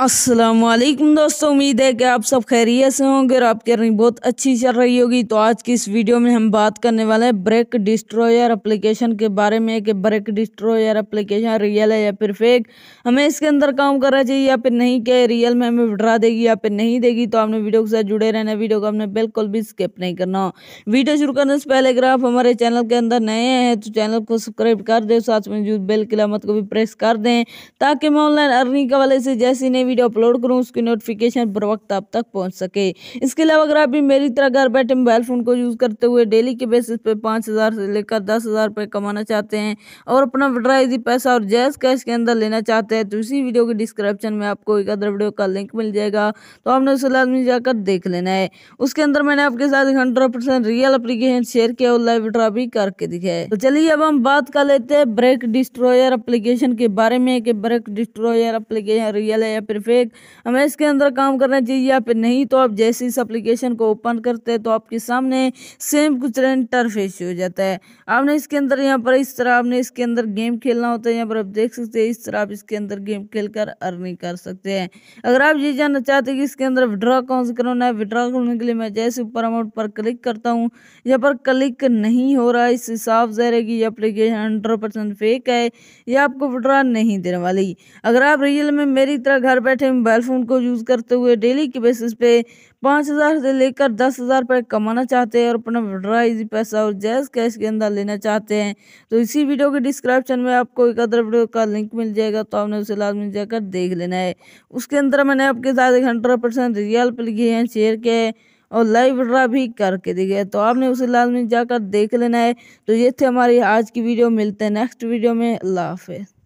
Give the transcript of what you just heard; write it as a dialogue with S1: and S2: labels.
S1: वालेकुम दोस्तों उम्मीद है कि आप सब खैरियत से होंगे और आपकी रनिंग बहुत अच्छी चल रही होगी तो आज की इस वीडियो में हम बात करने वाले हैं ब्रेक डिस्ट्रॉयर एप्लीकेशन के बारे में कि ब्रेक डिस्ट्रॉयर एप्लीकेशन रियल है या फिर फेक हमें इसके अंदर काम करना चाहिए या फिर नहीं क्या रियल में हमें विड्रा देगी या फिर नहीं देगी तो आपने वीडियो के साथ जुड़े रहना वीडियो को आपने बिल्कुल भी स्किप नहीं करना वीडियो शुरू करने से पहले अगर आप हमारे चैनल के अंदर नए हैं तो चैनल को सब्सक्राइब कर दें साथ में बेल की लामत को भी प्रेस कर दें ताकि मैं ऑनलाइन अर्निंग के वाले से जैसी नहीं वीडियो अपलोड करूँ उसकी नोटिफिकेशन बर वक्त आप तक पहुँच सके इसके अलावा अगर आप भी मेरी तरह घर बैठे मोबाइल फ़ोन को यूज़ करते हुए डेली के बेसिस पे पाँच हज़ार से लेकर दस हज़ार रुपये कमाना चाहते हैं और अपना विड्राइजी पैसा और जैस कैश के अंदर लेना चाहते हैं तो इसी वीडियो के डिस्क्रिप्शन में आपको एक अदर वीडियो का लिंक मिल जाएगा तो आपने उसे लाजमी जाकर देख लेना है उसके अंदर मैंने आपके साथ hundred percent real application share किया और लाइव विड्रा भी करके दिखा है तो चलिए अब हम बात कर लेते हैं ब्रेक डिस्ट्रॉयर अप्लीकेशन के बारे में कि ब्रेक डिस्ट्रॉयर अप्लीकेशन रियल है या फिर फेक हमें इसके अंदर काम करना चाहिए या फिर नहीं तो आप जैसे इस अप्लीकेशन को ओपन करते हैं तो आपके सामने सेम कुछ इंटरफेस हो जाता है आपने इसके अंदर यहाँ पर इस तरह आपने इसके अंदर गेम खेलना होता है यहाँ पर आप देख सकते हैं इस तरह आप इसके अंदर गेम खेल कर अर्निंग कर सकते हैं अगर आप ये जानना चाहते हैं कि इसके अंदर विड्रॉ कौन सा करना है विड्रॉ करने के लिए मैं जैसे ऊपर अमाउंट पर क्लिक करता हूँ यहाँ पर क्लिक नहीं हो रहा इस हिसाब साफ जहर है कि ये अप्लीकेशन हंड्रेड परसेंट फेक है ये आपको विड्रॉ नहीं देने वाली अगर आप रियल में मेरी तरह घर बैठे मोबाइल फ़ोन को यूज़ करते हुए डेली के बेसिस पे पाँच हज़ार से लेकर दस हज़ार रुपये कमाना चाहते हैं और अपना विड्रा इजी पैसा और जैस कैश के अंदर लेना चाहते हैं तो इसी वीडियो के डिस्क्रिप्शन में आपको एक अदर वीडियो का लिंक मिल जाएगा तो आपने उसे लाजमी जाकर देख लेना है उसके अंदर मैंने आपके साथ एक हंड्रेड परसेंट रियल पर लिखे हैं शेयर किया है और लाइव विड्रा भी करके गए तो आपने उसे लाजमी जाकर देख लेना है तो ये थे हमारी आज की वीडियो मिलते हैं नेक्स्ट वीडियो में अल्लाह हाफिज़